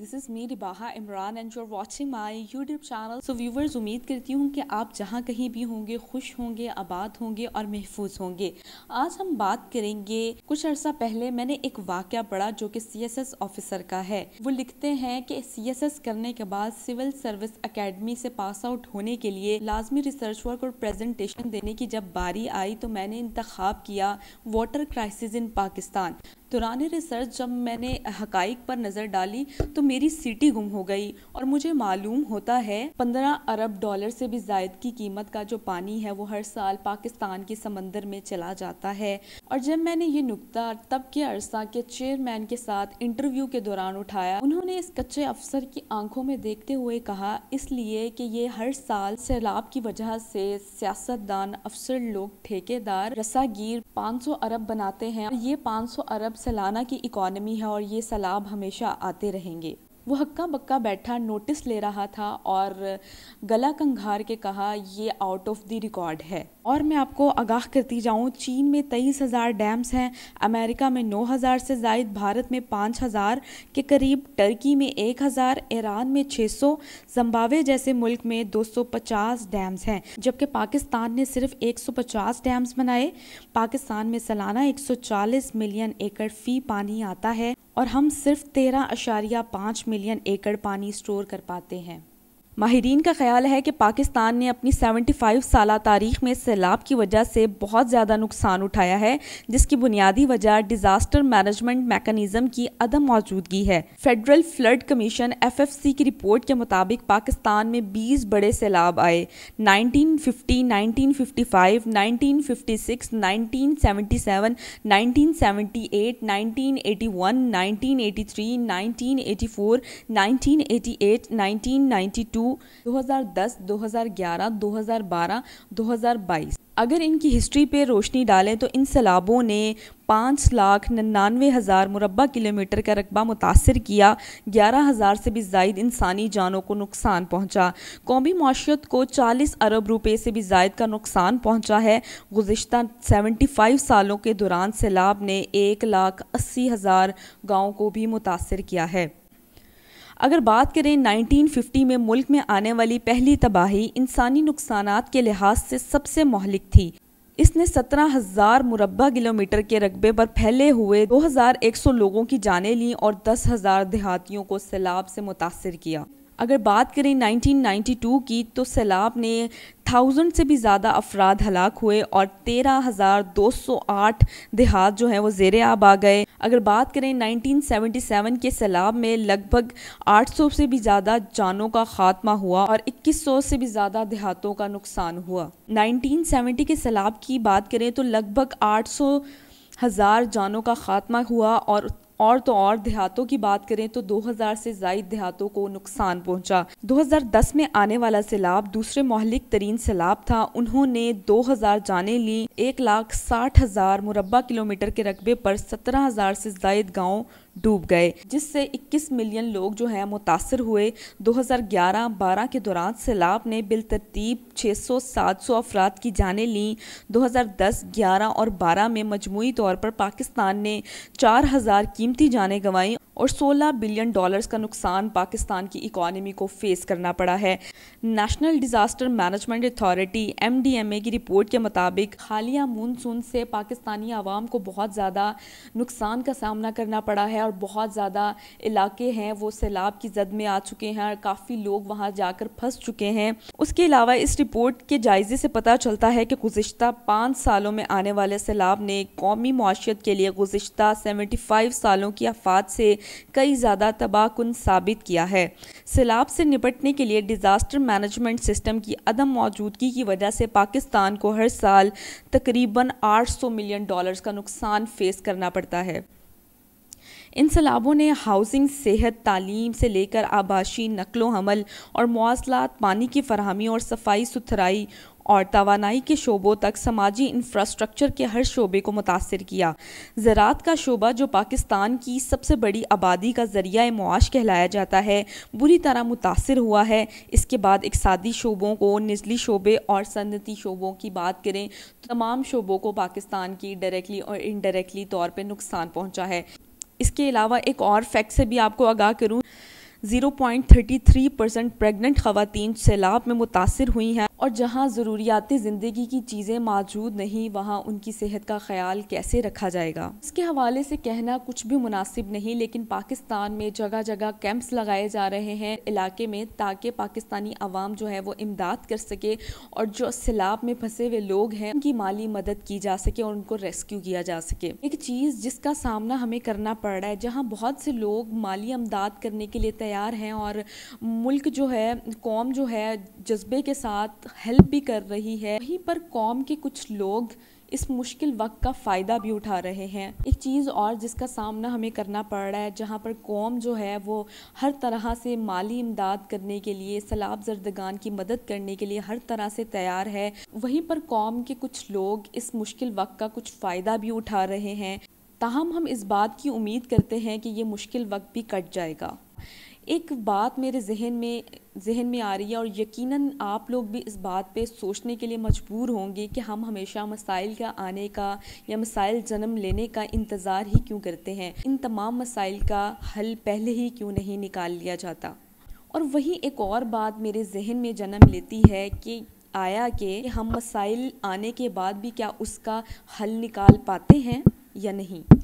this is me Ribaha Imran and you are watching my YouTube channel so viewers उम्मीद करती हूँ कि आप जहाँ कहीं भी होंगे खुश होंगे आबाद होंगे और महफूज होंगे आज हम बात करेंगे कुछ अर्सा पहले मैंने एक वाक़ पढ़ा जो कि सी एस एस ऑफिसर का है वो लिखते हैं कि सी एस एस करने के बाद सिविल सर्विस अकेडमी से पास आउट होने के लिए लाजमी रिसर्च वर्क और प्रेजेंटेशन देने की जब बारी आई तो मैंने इंतखब किया वाटर क्राइसिस इन पाकिस्तान दुरान रिसर्च जब मैंने हकाइक पर नज़र डाली तो मेरी सिटी गुम हो गई और मुझे मालूम होता है पंद्रह अरब डॉलर से भी जायद की कीमत का जो पानी है वो हर साल पाकिस्तान के समंदर में चला जाता है और जब मैंने ये नुकता तब के अरसा के चेयरमैन के साथ इंटरव्यू के दौरान उठाया उन्होंने इस कच्चे अफसर की आंखों में देखते हुए कहा इसलिए कि ये हर साल सैलाब की वजह से सियासतदान अफसर लोग ठेकेदार रसागीर 500 अरब बनाते हैं ये 500 अरब सलाना की इकॉनमी है और ये सलाब हमेशा आते रहेंगे वो हक्का बक्का बैठा नोटिस ले रहा था और गला कंघार के कहा ये आउट ऑफ द रिकॉर्ड है और मैं आपको आगाह करती जाऊँ चीन में तेईस हज़ार डैम्स हैं अमेरिका में नौ हज़ार से जायद भारत में पाँच हज़ार के करीब टर्की में एक हज़ार ईरान में छः सौ जम्बावे जैसे मुल्क में दो सौ पचास डैम्स हैं जबकि पाकिस्तान ने सिर्फ एक सौ पचास डैम्स बनाए पाकिस्तान में सालाना एक सौ चालीस मिलियन एकड़ फी पानी आता है और हम सिर्फ तेरह अशारिया पाँच मिलियन मिलियन एकड़ पानी स्टोर कर पाते हैं माहरीन का ख्याल है कि पाकिस्तान ने अपनी 75 साल तारीख में सैलाब की वजह से बहुत ज़्यादा नुकसान उठाया है जिसकी बुनियादी वजह डिज़ास्टर मैनेजमेंट मैकेनिज़्म की अदम मौजूदगी है फेडरल फ्लड कमीशन एफएफसी की रिपोर्ट के मुताबिक पाकिस्तान में 20 बड़े सैलाब आए 1950, 1955, 1956, 1977, 1978, 1981, 1983, 1984, 1988, 1992 दो दो हज़ार हज़ार दस ग्यारह हज़ार बारह दो हज़ार बाईस अगर इनकी हिस्ट्री पे रोशनी डालें तो इन सैलाबों ने पाँच लाख निन्यानवे हज़ार मुरबा किलोमीटर का रकबा मुतासर किया ग्यारह हज़ार से भी जायद इंसानी जानों को नुकसान पहुँचा कौमी माशियत को चालीस अरब रुपये से भी जायद का नुकसान पहुँचा है गुज्त सेवेंटी फाइव सालों के दौरान सैलाब ने एक लाख अस्सी हज़ार गाँव को भी मुतासर किया है अगर बात करें 1950 में मुल्क में आने वाली पहली तबाही इंसानी नुकसान के लिहाज से सबसे महलिक थी इसने सत्रह हजार मुरबा किलोमीटर के रकबे पर फैले हुए 2100 लोगों की जानें ली और 10,000 देहातियों को सैलाब से मुतासर किया अगर बात करें 1992 की तो सैलाब ने थाउजेंड से भी ज़्यादा अफराद हलाक हुए और तेरह हज़ार दो सौ आठ देहात जो हैं वो जेर आब आ गए अगर बात करें 1977 के सैलाब में लगभग 800 से भी ज़्यादा जानों का खात्मा हुआ और 2100 से भी ज़्यादा देहातों का नुकसान हुआ 1970 के सैलाब की बात करें तो लगभग 800 हज़ार जानों का खात्मा हुआ और और तो और देहातों की बात करें तो 2000 से जायद देहातों को नुकसान पहुंचा 2010 में आने वाला सैलाब दूसरे मोहलिक तरीन सैलाब था उन्होंने 2000 जाने ली एक लाख साठ हजार मुरबा किलोमीटर के रकबे पर 17000 से जायद गांव डूब गए जिससे 21 मिलियन लोग जो हैं मुतासर हुए 2011-12 के दौरान सैलाब ने बिलतरतीब 600-700 अफराद की जानें लीं 2010-11 और 12 में मजमू तौर पर पाकिस्तान ने 4000 कीमती जानें गंवाईं और 16 बिलियन डॉलर्स का नुकसान पाकिस्तान की इकॉनमी को फेस करना पड़ा है National Disaster Management Authority M की रिपोर्ट के मुताबिक हालिया मानसून से पाकिस्तानी आवाम को बहुत ज़्यादा नुकसान का सामना करना पड़ा है और बहुत ज़्यादा इलाके हैं वो सैलाब की जद में आ चुके हैं और काफ़ी लोग वहाँ जाकर फंस चुके हैं उसके अलावा इस रिपोर्ट के जायजे से पता चलता है कि गुज्त पाँच सालों में आने वाले सैलाब ने कौमी माशियत के लिए गुज्त सेवेंटी फाइव सालों की आफात से कई ज़्यादा तबाहकुन साबित किया है सैलाब से निपटने के लिए डिज़ास्टर मैनेजमेंट सिस्टम की अदम मौजूदगी की वजह से पाकिस्तान को हर साल तकरीबन 800 मिलियन डॉलर्स का नुकसान फेस करना पड़ता है इन सैलाबों ने हाउसिंग सेहत तालीम से लेकर आबाशी नकलो हमल और मौसलात पानी की फरहमी और सफाई सुथराई और तोानाई के शोबों तक समाजी इंफ्रास्ट्रक्चर के हर शोबे को मुतासर किया ज़रात का शोबा जो पाकिस्तान की सबसे बड़ी आबादी का ज़रिया मुआश कहलाया जाता है बुरी तरह मुतासर हुआ है इसके बाद इकसादी शोबों को निजली शोबे और सनती शोबों की बात करें तो तमाम शोबों को पाकिस्तान की डायरेक्टली और इनडायरेक्टली तौर पर नुकसान पहुँचा है इसके अलावा एक और फैक्ट से भी आपको आगाह करूँ 0.33 परसेंट प्रेगनेंट खातन सैलाब में मुतासर हुई हैं और जहाँ ज़रूरियात ज़िंदगी की चीज़ें मौजूद नहीं वहाँ उनकी सेहत का ख्याल कैसे रखा जाएगा इसके हवाले से कहना कुछ भी मुनासिब नहीं लेकिन पाकिस्तान में जगह जगह कैंप्स लगाए जा रहे हैं इलाके में ताकि पाकिस्तानी आवाम जो है वो इमदाद कर सके और जो सैलाब में फंसे हुए लोग हैं उनकी माली मदद की जा सके और उनको रेस्क्यू किया जा सके एक चीज़ जिसका सामना हमें करना पड़ रहा है जहाँ बहुत से लोग माली अमदाद करने के लिए तैयार हैं और मुल्क जो है कौम जो है जज्बे के साथ हेल्प भी कर रही है वहीं पर कौम के कुछ लोग इस मुश्किल वक्त का फ़ायदा भी उठा रहे हैं एक चीज़ और जिसका सामना हमें करना पड़ रहा है जहाँ पर कौम जो है वो हर तरह से माली इमदाद करने के लिए सलाब जरदगान की मदद करने के लिए हर तरह से तैयार है वहीं पर कौम के कुछ लोग इस मुश्किल वक्त का कुछ फ़ायदा भी उठा रहे हैं ताहम हम इस बात की उम्मीद करते हैं कि ये मुश्किल वक्त भी कट जाएगा एक बात मेरे जहन में जहन में आ रही है और यकीनन आप लोग भी इस बात पे सोचने के लिए मजबूर होंगे कि हम हमेशा मसाइल का आने का या मसाइल जन्म लेने का इंतज़ार ही क्यों करते हैं इन तमाम मसाइल का हल पहले ही क्यों नहीं निकाल लिया जाता और वही एक और बात मेरे जहन में जन्म लेती है कि आया कि हम मसाइल आने के बाद भी क्या उसका हल निकाल पाते हैं या नहीं